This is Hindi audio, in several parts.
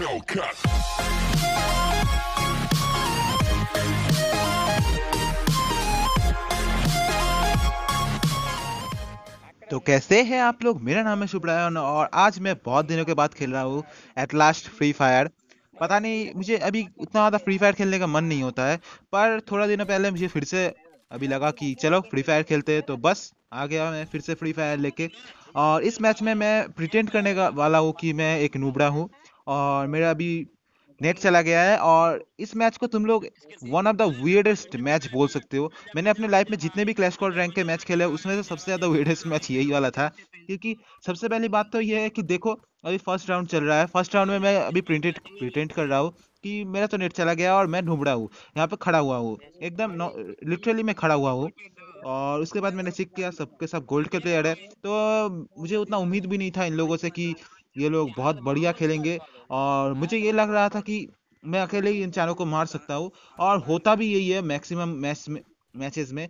तो कैसे हैं आप लोग मेरा नाम है शुभरायन और आज मैं बहुत दिनों के बाद खेल रहा हूँ एट लास्ट फ्री फायर पता नहीं मुझे अभी उतना ज़्यादा फ्री फायर खेलने का मन नहीं होता है पर थोड़ा दिनों पहले मुझे फिर से अभी लगा कि चलो फ्री फायर खेलते हैं तो बस आ गया मैं फिर से फ्री फायर लेके और इस मैच में मैं प्रिटेंड करने का वाला हूँ कि मैं एक नूबड़ा हूँ और मेरा अभी नेट चला गया है और इस मैच को तुम लोग one of the weirdest match बोल सकते हो मैंने अपने लाइफ में जितने भी क्लैश कॉल रैंक के मैच खेले उसमें से सबसे ज़्यादा वियडेस्ट मैच यही वाला था क्योंकि सबसे पहली बात तो ये है कि देखो अभी फर्स्ट राउंड चल रहा है फर्स्ट राउंड में मैं अभी प्रिंटेड प्रिटेंट कर रहा हूँ कि मेरा तो नेट चला गया और मैं ढूंढ हूँ यहाँ पे खड़ा हुआ हूँ एकदम लिटरली मैं खड़ा हुआ हूँ और उसके बाद मैंने चेक किया सबके सब गोल्ड के प्लेयर है तो मुझे उतना उम्मीद भी नहीं था इन लोगों से कि ये लोग बहुत बढ़िया खेलेंगे और मुझे ये लग रहा था कि मैं अकेले ही इन चारों को मार सकता हूँ और होता भी यही है मैक्सिमम मैच मैचेस में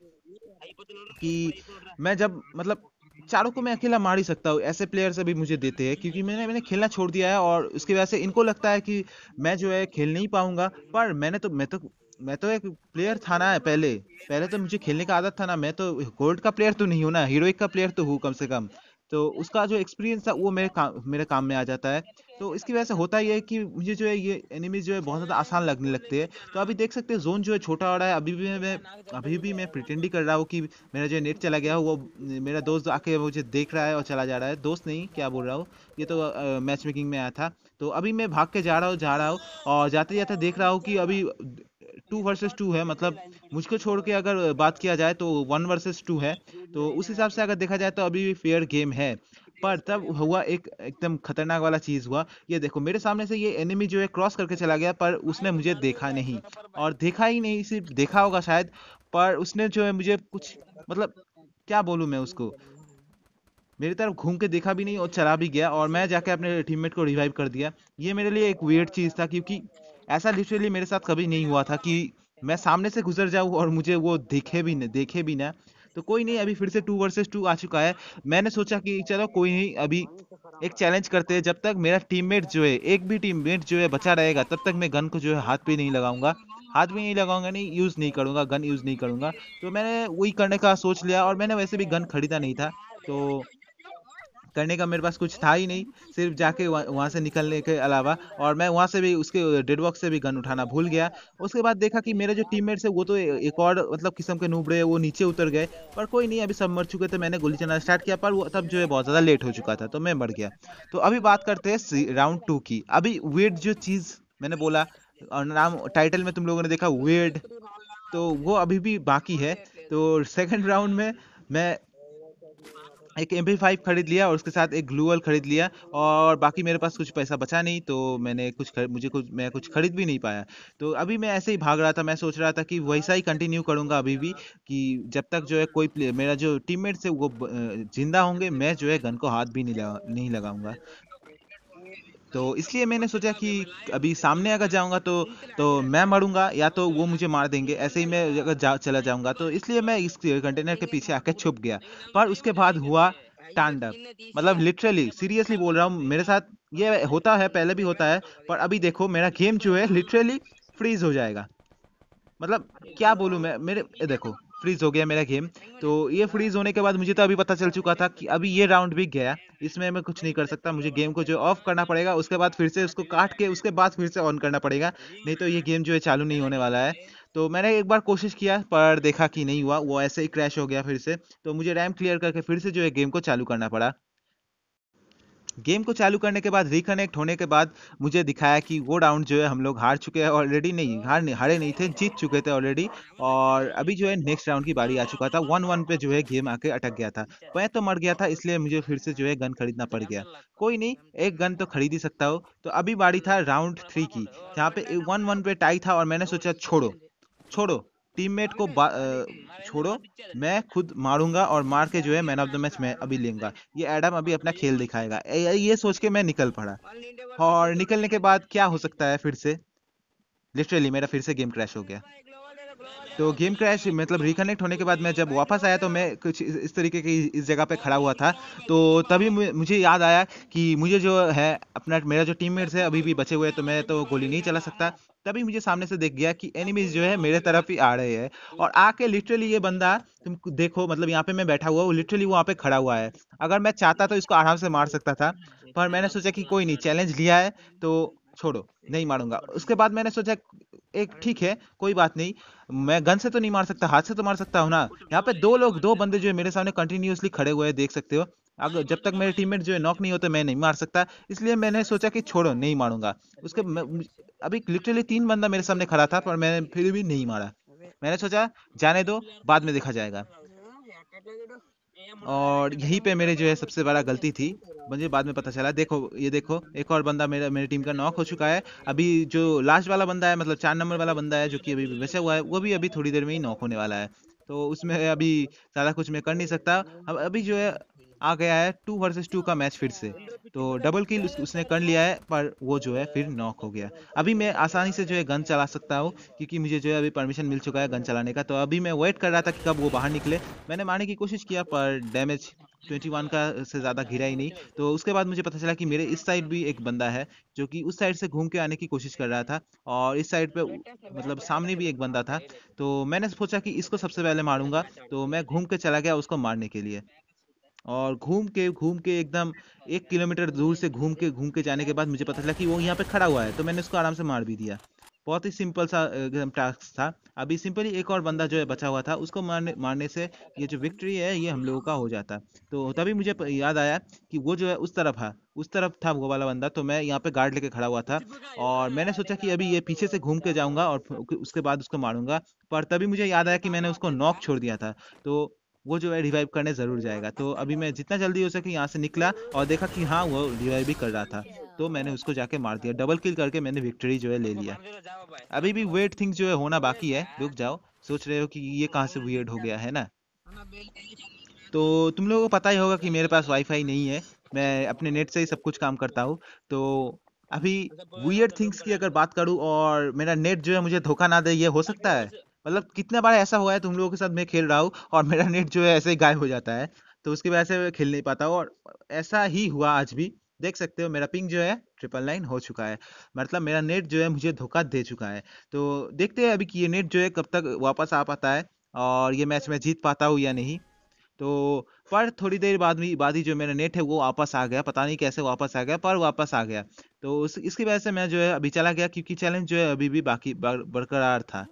कि मैं जब मतलब चारों को मैं अकेला मार ही सकता हूँ ऐसे प्लेयर्स अभी मुझे देते हैं क्योंकि मैंने मैंने खेलना छोड़ दिया है और उसकी वजह से इनको लगता है कि मैं जो है खेल नहीं पाऊंगा पर मैंने तो मैं तो मैं तो एक प्लेयर था ना पहले पहले तो मुझे खेलने का आदत था ना मैं तो गोल्ड का प्लेयर तो नहीं हूँ ना हीरोइक का प्लेयर तो हूँ कम से कम तो उसका जो एक्सपीरियंस था वो मेरे काम मेरे काम में आ जाता है तो इसकी वजह से होता ही है कि मुझे जो है ये एनिमीज जो है बहुत ज़्यादा आसान लगने लगते हैं तो अभी देख सकते हैं जोन जो है छोटा हो रहा है अभी भी मैं अभी भी मैं प्रिटेंड ही कर रहा हूँ कि मेरा जो नेट चला गया वो मेरा दोस्त आके मुझे देख रहा है और चला जा रहा है दोस्त नहीं क्या बोल रहा हूँ ये तो मैच मेकिंग में आया था तो अभी मैं भाग के जा रहा हूँ जा रहा हूँ और जाते जाते देख रहा हूँ कि अभी टू वर्सेस टू है मतलब मुझको छोड़ के अगर बात किया जाए तो वन वर्सेस टू है तो उस हिसाब से अगर देखा जाए तो अभी भी फेयर गेम है पर तब हुआ एक एकदम खतरनाक वाला चीज़ हुआ ये देखो मेरे सामने से ये एनिमी जो है क्रॉस करके चला गया पर उसने मुझे देखा नहीं और देखा ही नहीं सिर्फ देखा होगा शायद पर उसने जो है मुझे कुछ मतलब क्या बोलूँ मैं उसको मेरी तरफ घूम के देखा भी नहीं और चला भी गया और मैं जाके अपने टीममेट को रिवाइव कर दिया ये मेरे लिए एक वेट चीज़ था क्योंकि ऐसा लिटरली मेरे साथ कभी नहीं हुआ था कि मैं सामने से गुजर जाऊँ और मुझे वो दिखे भी ना देखे भी ना तो कोई नहीं अभी फिर से टू वर्सेस टू आ चुका है मैंने सोचा कि चलो कोई नहीं अभी एक चैलेंज करते हैं जब तक मेरा टीममेट जो है एक भी टीममेट जो है बचा रहेगा तब तक मैं गन को जो है हाथ पे नहीं लगाऊंगा हाथ भी नहीं लगाऊंगा नहीं यूज़ नहीं करूँगा गन यूज़ नहीं करूँगा तो मैंने वही करने का सोच लिया और मैंने वैसे भी गन खरीदा नहीं था तो करने का मेरे पास कुछ था ही नहीं सिर्फ जाके वहाँ से निकलने के अलावा और मैं वहाँ से भी उसके डेड बॉक्स से भी गन उठाना भूल गया उसके बाद देखा कि मेरे जो टीममेट्स है वो तो एक और मतलब किस्म के नूबड़े वो नीचे उतर गए पर कोई नहीं अभी सब मर चुके थे मैंने गोली चलाना स्टार्ट किया पर वो तब जो है बहुत ज़्यादा लेट हो चुका था तो मैं मर गया तो अभी बात करते हैं राउंड टू की अभी वेड जो चीज़ मैंने बोला और नाम टाइटल में तुम लोगों ने देखा वेड तो वो अभी भी बाकी है तो सेकंड राउंड में मैं एक एम फाइव खरीद लिया और उसके साथ एक ग्लूअल खरीद लिया और बाकी मेरे पास कुछ पैसा बचा नहीं तो मैंने कुछ खर, मुझे कुछ मैं कुछ खरीद भी नहीं पाया तो अभी मैं ऐसे ही भाग रहा था मैं सोच रहा था कि वैसा ही कंटिन्यू करूंगा अभी भी कि जब तक जो है कोई प्लेयर मेरा जो टीममेट्स है वो जिंदा होंगे मैं जो है गन को हाथ भी नहीं लगा नहीं लगाऊंगा तो इसलिए मैंने सोचा कि अभी सामने अगर जाऊंगा तो तो मैं मरूंगा या तो वो मुझे मार देंगे ऐसे ही मैं अगर जा, चला जाऊंगा तो इसलिए मैं इस कंटेनर के पीछे आके छुप गया पर उसके बाद हुआ टांडव मतलब लिटरली सीरियसली बोल रहा हूँ मेरे साथ ये होता है पहले भी होता है पर अभी देखो मेरा गेम जो है लिटरली फ्रीज हो जाएगा मतलब क्या बोलूँ मैं मेरे देखो फ्रीज हो गया मेरा गेम तो ये फ्रीज होने के बाद मुझे तो अभी पता चल चुका था कि अभी ये राउंड भी गया इसमें मैं कुछ नहीं कर सकता मुझे गेम को जो ऑफ करना पड़ेगा उसके बाद फिर से उसको काट के उसके बाद फिर से ऑन करना पड़ेगा नहीं तो ये गेम जो है चालू नहीं होने वाला है तो मैंने एक बार कोशिश किया पर देखा कि नहीं हुआ वो ऐसे ही क्रैश हो गया फिर से तो मुझे रैम क्लियर करके फिर से जो है गेम को चालू करना पड़ा गेम को चालू करने के बाद रिकनेक्ट होने के बाद मुझे दिखाया कि वो राउंड जो है हम लोग हार चुके हैं ऑलरेडी नहीं हार नहीं हारे नहीं थे जीत चुके थे ऑलरेडी और अभी जो है नेक्स्ट राउंड की बारी आ चुका था वन वन पे जो है गेम आके अटक गया था मैं तो मर गया था इसलिए मुझे फिर से जो है गन खरीदना पड़ गया कोई नहीं एक गन तो खरीद ही सकता हो तो अभी बारी था राउंड थ्री की जहाँ पे वन वन पे टाई था और मैंने सोचा छोड़ो छोड़ो टीममेट को छोड़ो मैं खुद मारूंगा और मार के जो है मैन ऑफ द मैच मैं अभी लेंगे ये एडम अभी अपना खेल दिखाएगा ये सोच के मैं निकल पड़ा और निकलने के बाद क्या हो सकता है फिर से लिटरली मेरा फिर से गेम क्रैश हो गया तो गेम क्रैश मतलब रिकनेक्ट होने के बाद मैं जब वापस आया तो मैं कुछ इस तरीके की इस जगह पे खड़ा हुआ था तो तभी मुझे याद आया कि मुझे जो है अपना मेरा जो टीममेट्स है अभी भी बचे हुए तो मैं तो गोली नहीं चला सकता तभी मुझे सामने से देख गया कि एनिमीज जो है मेरे तरफ ही आ रहे हैं और आके लिटरली ये बंदा तुम देखो मतलब यहाँ पे मैं बैठा हुआ हूँ लिटरली वहाँ पे खड़ा हुआ है अगर मैं चाहता तो इसको आराम से मार सकता था पर मैंने सोचा कि कोई नहीं चैलेंज लिया है तो छोड़ो नहीं मारूंगा उसके बाद मैंने सोचा एक ठीक है कोई बात नहीं मैं गन से तो नहीं मार सकता हाथ से तो मार सकता हूँ ना यहाँ पे दो लोग दो बंदे जो है मेरे सामने कंटिन्यूसली खड़े हुए हैं देख सकते हो अगर जब तक मेरे टीममेट जो है नॉक नहीं होते मैं नहीं मार सकता इसलिए मैंने सोचा कि छोड़ो नहीं मारूंगा उसके अभी लिटरली तीन बंदा मेरे सामने खड़ा था पर मैंने फिर भी नहीं मारा मैंने सोचा जाने दो बाद में देखा जाएगा और यहीं पे मेरे जो है सबसे बड़ा गलती थी मुझे बाद में पता चला देखो ये देखो एक और बंदा मेरा मेरी टीम का नॉक हो चुका है अभी जो लास्ट वाला बंदा है मतलब चार नंबर वाला बंदा है जो कि अभी बचा हुआ है वो भी अभी थोड़ी देर में ही नॉक होने वाला है तो उसमें अभी ज़्यादा कुछ मैं कर नहीं सकता अब अभी जो है आ गया है टू वर्सेस टू का मैच फिर से तो डबल किल उसने कर लिया है पर वो जो है फिर नॉक हो गया अभी मैं आसानी से जो है गन चला सकता हूँ क्योंकि मुझे जो है अभी परमिशन मिल चुका है गन चलाने का तो अभी मैं वेट कर रहा था कि कब वो बाहर निकले मैंने मारने की कोशिश किया पर डैमेज 21 का से ज़्यादा घिरा ही नहीं तो उसके बाद मुझे पता चला कि मेरे इस साइड भी एक बंदा है जो कि उस साइड से घूम के आने की कोशिश कर रहा था और इस साइड पे मतलब सामने भी एक बंदा था तो मैंने सोचा कि इसको सबसे पहले मारूंगा तो मैं घूम के चला गया उसको मारने के लिए और घूम के घूम के एकदम एक किलोमीटर दूर से घूम के घूम के जाने के बाद मुझे पता चला कि वो यहाँ पे खड़ा हुआ है तो मैंने उसको आराम से मार भी दिया बहुत ही सिंपल सा एकदम टास्क था अभी सिंपली एक और बंदा जो है बचा हुआ था उसको मारने मारने से ये जो विक्ट्री है ये हम लोगों का हो जाता तो तभी मुझे याद आया कि वो जो है उस तरफ है उस तरफ था वो वाला बंदा तो मैं यहाँ पे गार्ड लेके खड़ा हुआ था और मैंने सोचा कि अभी ये पीछे से घूम के जाऊँगा और उसके बाद उसको मारूंगा पर तभी मुझे याद आया कि मैंने उसको नॉक छोड़ दिया था तो वो जो है रिवाइव करने ज़रूर जाएगा तो अभी मैं जितना जल्दी हो सके यहाँ से निकला और देखा कि हाँ वो रिवाइव भी कर रहा था तो मैंने उसको जाके मार दिया डबल किल करके मैंने विक्ट्री जो है ले लिया अभी भी वेट थिंग जो है होना बाकी है रुक जाओ सोच रहे हो कि ये कहाँ से वियर्ड हो गया है ना तो तुम लोगों को पता ही होगा कि मेरे पास वाईफाई नहीं है मैं अपने नेट से ही सब कुछ काम करता हूँ तो अभी वियर्ड थिंग्स की अगर बात करूँ और मेरा नेट जो है मुझे धोखा ना दे ये हो सकता है मतलब कितने बार ऐसा हुआ है तुम लोगों के साथ मैं खेल रहा हूँ और मेरा नेट जो है ऐसे ही गायब हो जाता है तो उसकी वजह से मैं खेल नहीं पाता हूँ और ऐसा ही हुआ आज भी देख सकते हो मेरा पिंग जो है ट्रिपल नाइन हो चुका है मतलब मेरा नेट जो है मुझे धोखा दे चुका है तो देखते हैं अभी कि ये नेट जो है कब तक वापस आ पाता है और ये मैच मैं जीत पाता हूँ या नहीं तो पर थोड़ी देर बाद में बाद ही जो मेरा नेट है वो वापस आ गया पता नहीं कैसे वापस आ गया पर वापस आ गया तो उस इसकी वजह से मैं जो है अभी चला गया क्योंकि चैलेंज जो है अभी भी बाकी बरकरार था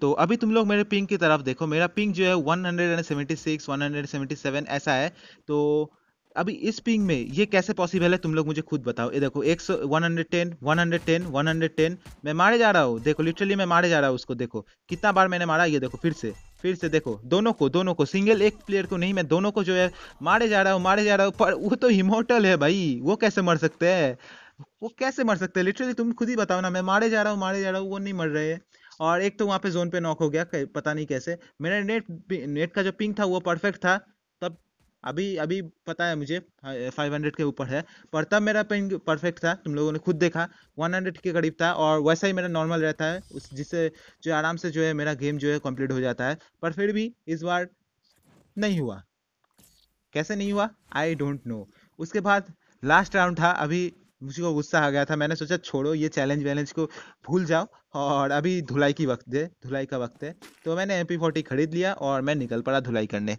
तो अभी तुम लोग मेरे पिंग की तरफ देखो मेरा पिंग जो है 176, 177 ऐसा है तो अभी इस पिंग में ये कैसे पॉसिबल है तुम लोग मुझे खुद बताओ ये देखो 100, 110, 110, 110 मैं मारे जा रहा हूँ देखो लिटरली मैं मारे जा रहा हूँ उसको देखो कितना बार मैंने मारा ये देखो फिर से फिर से देखो दोनों को दोनों को सिंगल एक प्लेयर को नहीं मैं दोनों को जो है मारे जा रहा हूँ मारे जा रहा हूँ पर वो तो इमोटल है भाई वो कैसे मर सकते हैं वो कैसे मर सकते हैं लिटरली तुम खुद ही बताओ ना मैं मारे जा रहा हूँ मारे जा रहा हूँ वो नहीं मर रहे हैं और एक तो वहाँ पे जोन पे नॉक हो गया पता नहीं कैसे मेरा नेट नेट का जो पिंक था वो परफेक्ट था तब अभी अभी पता है मुझे 500 हाँ, के ऊपर है पर तब मेरा पिंक परफेक्ट था तुम लोगों ने खुद देखा 100 के करीब था और वैसा ही मेरा नॉर्मल रहता है उस जिससे जो आराम से जो है मेरा गेम जो है कंप्लीट हो जाता है पर फिर भी इस बार नहीं हुआ कैसे नहीं हुआ आई डोंट नो उसके बाद लास्ट राउंड था अभी मुझको गुस्सा आ गया था मैंने सोचा छोड़ो ये चैलेंज वैलेंज को भूल जाओ और अभी धुलाई की वक्त है धुलाई का वक्त है तो मैंने एम पी फोर्टी खरीद लिया और मैं निकल पड़ा धुलाई करने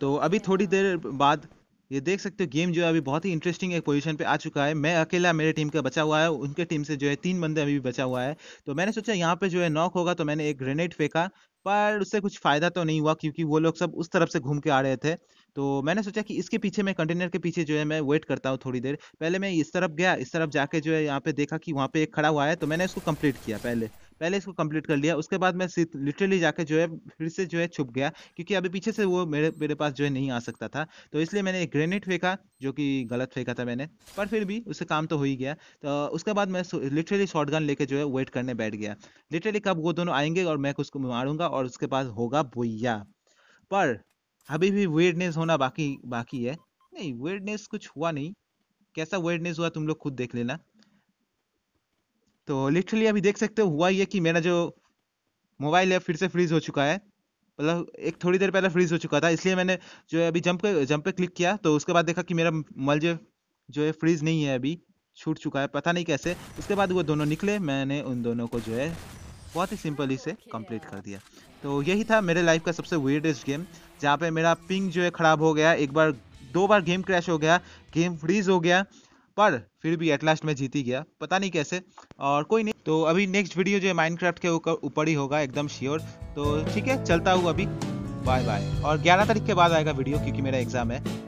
तो अभी थोड़ी देर बाद ये देख सकते हो गेम जो है अभी बहुत ही इंटरेस्टिंग एक पोजीशन पे आ चुका है मैं अकेला मेरे टीम का बचा हुआ है उनके टीम से जो है तीन बंदे अभी भी बचा हुआ है तो मैंने सोचा यहाँ पे जो है नॉक होगा तो मैंने एक ग्रेनेड फेंका पर उससे कुछ फ़ायदा तो नहीं हुआ क्योंकि वो लोग सब उस तरफ से घूम के आ रहे थे तो मैंने सोचा कि इसके पीछे मैं कंटेनर के पीछे जो है मैं वेट करता हूँ थोड़ी देर पहले मैं इस तरफ गया इस तरफ जाके जो है यहाँ पे देखा कि वहाँ पे एक खड़ा हुआ है तो मैंने उसको कंप्लीट किया पहले पहले इसको कंप्लीट कर लिया उसके बाद मैं लिटरली जाकर जो है फिर से जो है छुप गया क्योंकि अभी पीछे से वो मेरे मेरे पास जो है नहीं आ सकता था तो इसलिए मैंने एक ग्रेनेड फेंका जो कि गलत फेंका था मैंने पर फिर भी उससे काम तो हो ही गया तो उसके बाद मैं लिटरली शॉर्ट गन लेके जो है वेट करने बैठ गया लिटरली कब वो दोनों आएंगे और मैं उसको मारूंगा और उसके बाद होगा भुया पर अभी भी वेडनेस होना बाकी बाकी है नहीं वेडनेस कुछ हुआ नहीं कैसा वेडनेस हुआ तुम लोग खुद देख लेना तो लिटरली अभी देख सकते हो हुआ ये कि मेरा जो मोबाइल है फिर से फ्रीज हो चुका है मतलब एक थोड़ी देर पहले फ्रीज हो चुका था इसलिए मैंने जो है अभी जंप पे जंप पे क्लिक किया तो उसके बाद देखा कि मेरा मोबाइल जो जो है फ्रीज नहीं है अभी छूट चुका है पता नहीं कैसे उसके बाद वो दोनों निकले मैंने उन दोनों को जो है बहुत ही सिंपली से कंप्लीट कर दिया तो यही था मेरे लाइफ का सबसे वेडेस्ट गेम जहाँ पे मेरा पिंग जो है ख़राब हो गया एक बार दो बार गेम क्रैश हो गया गेम फ्रीज हो गया पर फिर भी एट लास्ट मैं जीती गया पता नहीं कैसे और कोई नहीं तो अभी नेक्स्ट वीडियो जो है माइनक्राफ्ट के ऊपर ही होगा एकदम श्योर तो ठीक है चलता हूँ अभी बाय बाय और 11 तारीख के बाद आएगा वीडियो क्योंकि मेरा एग्जाम है